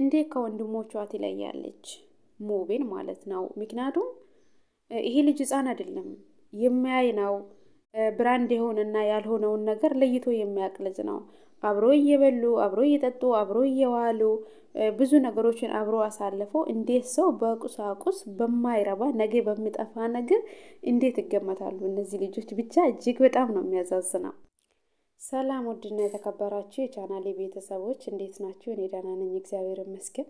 እንዴት ከወንድሞቿ ትለያለች? ሙቤን ማለት ነው። ምክንያቱም ይሄ ልጅ ህፃን አይደለም፣ የሚያይ ነው። ብራንድ የሆነና ያልሆነውን ነገር ለይቶ የሚያውቅ ልጅ ነው። አብሮ እየበሉ አብሮ እየጠጡ አብሮ እየዋሉ ብዙ ነገሮችን አብሮ አሳልፎ እንዴት ሰው በቁሳቁስ በማይረባ ነገ በሚጠፋ ነገር እንዴት ይገመታሉ እነዚህ ልጆች? ብቻ እጅግ በጣም ነው የሚያዛዝነው። ሰላም ውድና የተከበራችሁ የቻናሌ ቤተሰቦች እንዴት ናችሁ? እኔ ደህና ነኝ፣ እግዚአብሔር ይመስገን።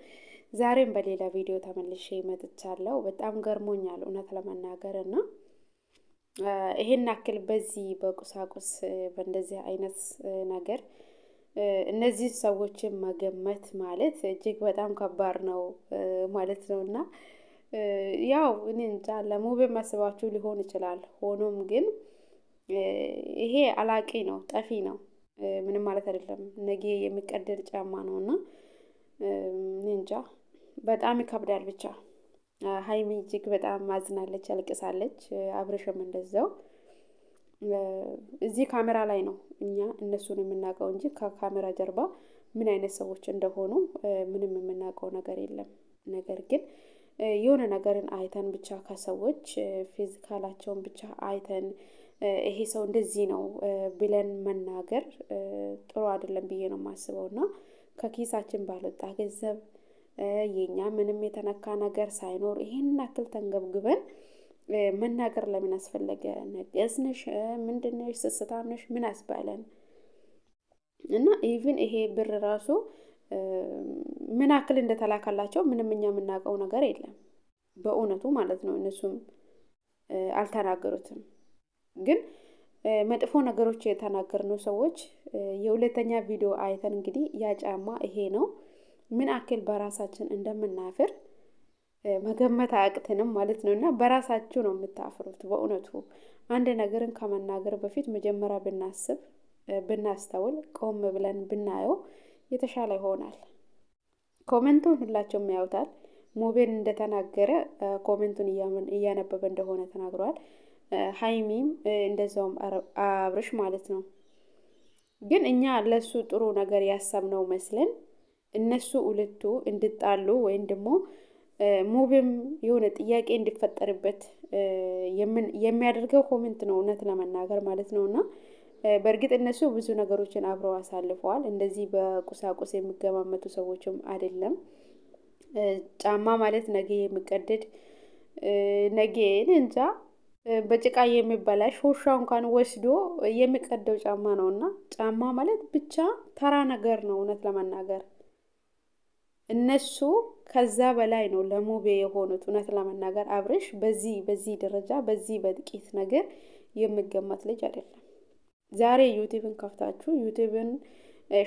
ዛሬም በሌላ ቪዲዮ ተመልሼ መጥቻለሁ። በጣም ገርሞኛል እውነት ለመናገር እና ይሄን ያክል በዚህ በቁሳቁስ በእንደዚህ አይነት ነገር እነዚህ ሰዎችን መገመት ማለት እጅግ በጣም ከባድ ነው ማለት ነው እና ያው እኔ እንጃ ለሙቤ መስባችሁ ሊሆን ይችላል ሆኖም ግን ይሄ አላቂ ነው፣ ጠፊ ነው። ምንም ማለት አይደለም። ነገ የሚቀደድ ጫማ ነው እና እንጃ በጣም ይከብዳል። ብቻ ሀይሚ እጅግ በጣም ማዝናለች፣ አልቅሳለች። አብርሽም እንደዛው እዚህ ካሜራ ላይ ነው እኛ እነሱን የምናውቀው እንጂ ከካሜራ ጀርባ ምን አይነት ሰዎች እንደሆኑ ምንም የምናውቀው ነገር የለም። ነገር ግን የሆነ ነገርን አይተን ብቻ ከሰዎች ፊዚካላቸውን ብቻ አይተን ይሄ ሰው እንደዚህ ነው ብለን መናገር ጥሩ አይደለም ብዬ ነው የማስበው። እና ከኪሳችን ባልወጣ ገንዘብ የኛ ምንም የተነካ ነገር ሳይኖር ይሄን አክል ተንገብግበን መናገር ለምን አስፈለገ? ነቀዝንሽ፣ ምንድንሽ፣ ስስታምንሽ ምን አስባለን? እና ኢቭን ይሄ ብር ራሱ ምን አክል እንደተላካላቸው ምንም እኛ የምናውቀው ነገር የለም። በእውነቱ ማለት ነው እነሱም አልተናገሩትም። ግን መጥፎ ነገሮች የተናገርነው ሰዎች የሁለተኛ ቪዲዮ አይተን እንግዲህ ያ ጫማ ይሄ ነው ምን አክል በራሳችን እንደምናፍር መገመት አያቅትንም ማለት ነው። እና በራሳችሁ ነው የምታፍሩት። በእውነቱ አንድ ነገርን ከመናገር በፊት መጀመሪያ ብናስብ፣ ብናስተውል፣ ቆም ብለን ብናየው የተሻለ ይሆናል። ኮሜንቱን ሁላቸውም ያዩታል። ሙቤን እንደተናገረ ኮሜንቱን እያነበበ እንደሆነ ተናግረዋል። ሀይሚም እንደዛውም አብርሽ ማለት ነው። ግን እኛ ለሱ ጥሩ ነገር ያሰብነው መስለን እነሱ ሁለቱ እንድጣሉ ወይም ደግሞ ሙቪም የሆነ ጥያቄ እንዲፈጠርበት የሚያደርገው ኮሜንት ነው፣ እውነት ለመናገር ማለት ነው። እና በእርግጥ እነሱ ብዙ ነገሮችን አብረው አሳልፈዋል። እንደዚህ በቁሳቁስ የሚገማመቱ ሰዎችም አይደለም። ጫማ ማለት ነገ የሚቀደድ ነገ እንጃ በጭቃ የሚበላሽ ውሻ እንኳን ወስዶ የሚቀደው ጫማ ነው። እና ጫማ ማለት ብቻ ተራ ነገር ነው። እውነት ለመናገር እነሱ ከዛ በላይ ነው ለሙቤ የሆኑት። እውነት ለመናገር አብርሽ በዚህ በዚህ ደረጃ በዚህ በጥቂት ነገር የሚገመት ልጅ አይደለም። ዛሬ ዩቲብን ከፍታችሁ ዩቲብን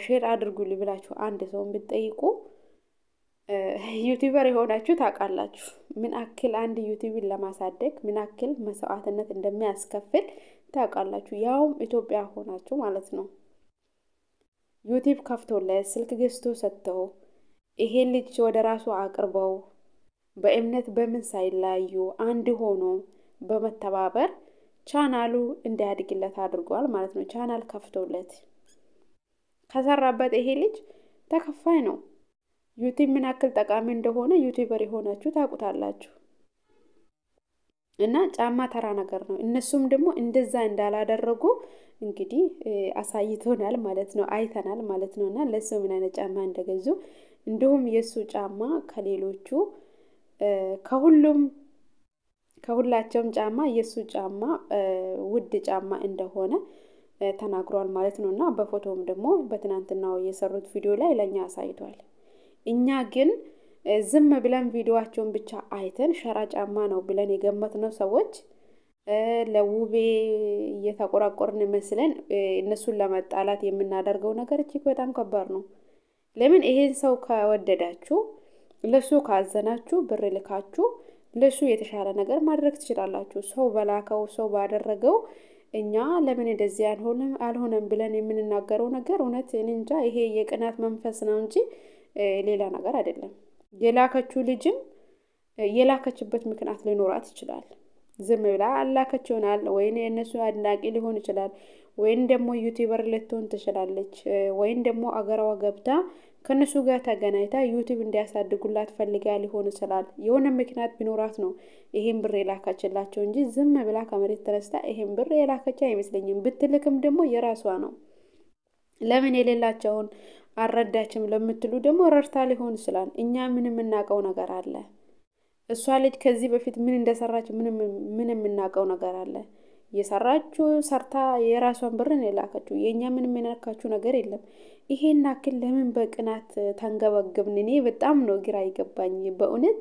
ሼር አድርጉል ብላችሁ አንድ ሰውን ብትጠይቁ ዩቲበር የሆናችሁ ታውቃላችሁ። ምን አክል አንድ ዩቲዩብን ለማሳደግ ምን አክል መስዋዕትነት እንደሚያስከፍል ታውቃላችሁ። ያውም ኢትዮጵያ ሆናችሁ ማለት ነው። ዩቲዩብ ከፍቶለት ስልክ ገዝቶ ሰጥተው ይሄን ልጅ ወደ ራሱ አቅርበው በእምነት በምን ሳይለያዩ አንድ ሆኖ በመተባበር ቻናሉ እንዲያድግለት አድርጓል ማለት ነው። ቻናል ከፍቶለት ከሰራበት ይሄ ልጅ ተከፋይ ነው። ዩቲብ ምን ያክል ጠቃሚ እንደሆነ ዩቲበር የሆናችሁ ታውቁታላችሁ። እና ጫማ ተራ ነገር ነው። እነሱም ደግሞ እንደዛ እንዳላደረጉ እንግዲህ አሳይቶናል ማለት ነው፣ አይተናል ማለት ነው። እና ለሱ ምን አይነት ጫማ እንደገዙ እንዲሁም የእሱ ጫማ ከሌሎቹ ከሁሉም ከሁላቸውም ጫማ የእሱ ጫማ ውድ ጫማ እንደሆነ ተናግሯል ማለት ነው። እና በፎቶም ደግሞ በትናንትናው የሰሩት ቪዲዮ ላይ ለእኛ አሳይቷል። እኛ ግን ዝም ብለን ቪዲዮዋቸውን ብቻ አይተን ሸራ ጫማ ነው ብለን የገመትነው ሰዎች ለውቤ እየተቆራቆርን መስለን እነሱን ለመጣላት የምናደርገው ነገር እጅግ በጣም ከባድ ነው። ለምን ይሄን ሰው ከወደዳችሁ ለሱ ካዘናችሁ ብር ልካችሁ ለሱ የተሻለ ነገር ማድረግ ትችላላችሁ። ሰው በላከው ሰው ባደረገው እኛ ለምን እንደዚህ አልሆነም ብለን የምንናገረው ነገር እውነት እንጃ። ይሄ የቅናት መንፈስ ነው እንጂ ሌላ ነገር አይደለም። የላከችው ልጅም የላከችበት ምክንያት ሊኖራት ይችላል። ዝም ብላ አላከች ይሆናል። ወይም የእነሱ አድናቂ ሊሆን ይችላል። ወይም ደግሞ ዩቲበር ልትሆን ትችላለች። ወይም ደግሞ አገራዋ ገብታ ከእነሱ ጋር ተገናኝታ ዩቲብ እንዲያሳድጉላት ፈልጋ ሊሆን ይችላል። የሆነ ምክንያት ቢኖራት ነው ይሄን ብር የላከችላቸው እንጂ ዝም ብላ ከመሬት ተነስታ ይሄን ብር የላከች አይመስለኝም። ብትልክም ደግሞ የራሷ ነው። ለምን የሌላቸውን አልረዳችም ለምትሉ ደግሞ ረድታ ሊሆን ይችላል። እኛ ምን የምናውቀው ነገር አለ? እሷ ልጅ ከዚህ በፊት ምን እንደሰራች ምን የምናውቀው ነገር አለ? የሰራችሁ ሰርታ የራሷን ብርን የላከችው የእኛ ምን የነካችሁ ነገር የለም። ይሄን አክል ለምን በቅናት ተንገበግብን? እኔ በጣም ነው ግራ አይገባኝ በእውነት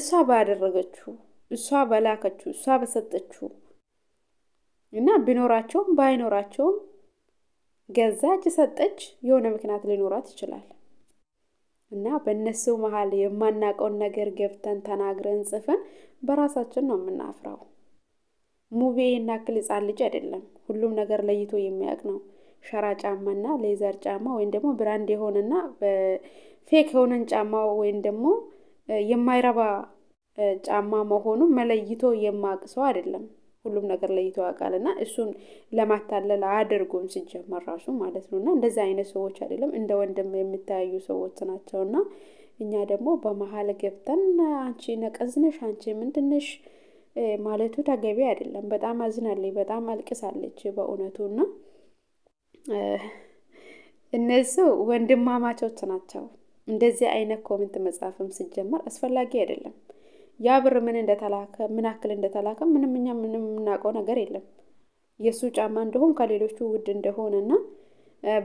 እሷ ባደረገችው እሷ በላከችው እሷ በሰጠችው እና ቢኖራቸውም ባይኖራቸውም ገዛች፣ ሰጠች የሆነ ምክንያት ሊኖራት ይችላል እና በእነሱ መሀል የማናውቀውን ነገር ገብተን ተናግረን ጽፈን በራሳችን ነው የምናፍረው። ሙቤ ያክል ህፃን ልጅ አይደለም። ሁሉም ነገር ለይቶ የሚያውቅ ነው። ሸራ ጫማና ሌዘር ጫማ ወይም ደግሞ ብራንድ የሆነና ፌክ የሆነን ጫማ ወይም ደግሞ የማይረባ ጫማ መሆኑ መለይቶ የማውቅ ሰው አይደለም። ሁሉም ነገር ለይቶ ያውቃል እና እሱን ለማታለል አያደርጉም ሲጀመር ራሱ ማለት ነው። እና እንደዚህ አይነት ሰዎች አይደለም እንደ ወንድም የሚታያዩ ሰዎች ናቸው። እና እኛ ደግሞ በመሀል ገብተን አንቺ ነቀዝነሽ፣ አንቺ ምንድንሽ ማለቱ ተገቢ አይደለም። በጣም አዝናለች፣ በጣም አልቅሳለች በእውነቱ እና እነሱ ወንድማማቾች ናቸው። እንደዚህ አይነት ኮሜንት መጻፍም ሲጀመር አስፈላጊ አይደለም። ያ ብር ምን እንደተላከ ምን አክል እንደተላከ ምንም እኛ ምንም የምናውቀው ነገር የለም። የእሱ ጫማ እንደሆን ከሌሎቹ ውድ እንደሆነ እና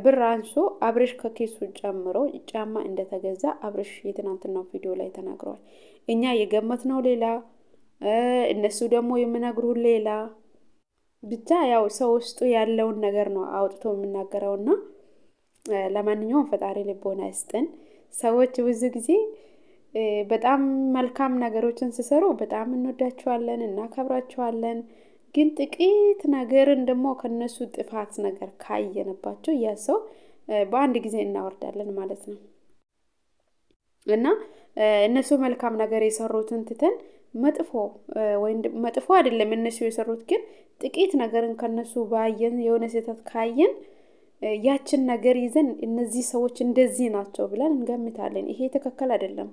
ብር አንሶ አብሬሽ ከኬሱ ጨምሮ ጫማ እንደተገዛ አብሬሽ የትናንትናው ቪዲዮ ላይ ተናግረዋል። እኛ የገመት ነው ሌላ፣ እነሱ ደግሞ የምነግሩን ሌላ። ብቻ ያው ሰው ውስጡ ያለውን ነገር ነው አውጥቶ የምናገረውና ለማንኛውም ፈጣሪ ልቦና ይስጥን። ሰዎች ብዙ ጊዜ በጣም መልካም ነገሮችን ስሰሩ በጣም እንወዳችኋለን፣ እናከብራችኋለን። ግን ጥቂት ነገርን ደግሞ ከነሱ ጥፋት ነገር ካየንባቸው ያ ሰው በአንድ ጊዜ እናወርዳለን ማለት ነው እና እነሱ መልካም ነገር የሰሩትን ትተን መጥፎ ወይም መጥፎ አይደለም እነሱ የሰሩት ግን ጥቂት ነገርን ከነሱ ባየን የሆነ ስህተት ካየን ያችን ነገር ይዘን እነዚህ ሰዎች እንደዚህ ናቸው ብለን እንገምታለን። ይሄ ትክክል አይደለም።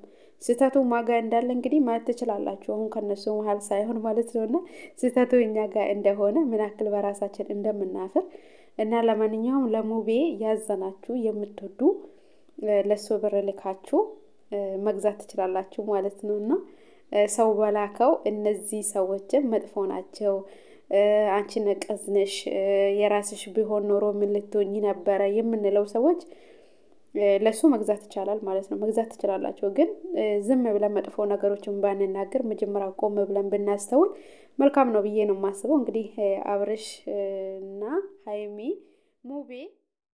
ስህተቱ ማጋ እንዳለ እንግዲህ ማለት ትችላላችሁ። አሁን ከነሱ መሀል ሳይሆን ማለት ነው እና ስህተቱ እኛ ጋር እንደሆነ ምን ያክል በራሳችን እንደምናፍር እና ለማንኛውም ለሙቤ ያዘናችሁ የምትወዱ ለሱ ብር ልካችሁ መግዛት ትችላላችሁ ማለት ነው እና ሰው በላከው እነዚህ ሰዎችን መጥፎ ናቸው አንቺ ነቀዝነሽ የራስሽ ቢሆን ኖሮ ምን ልትሆኚ ነበረ የምንለው ሰዎች ለሱ መግዛት ይቻላል ማለት ነው። መግዛት ትችላላቸው። ግን ዝም ብለን መጥፎ ነገሮችን ባንናገር መጀመሪያ ቆም ብለን ብናስተውል መልካም ነው ብዬ ነው የማስበው። እንግዲህ አብርሽ እና ሀይሚ ሙቤ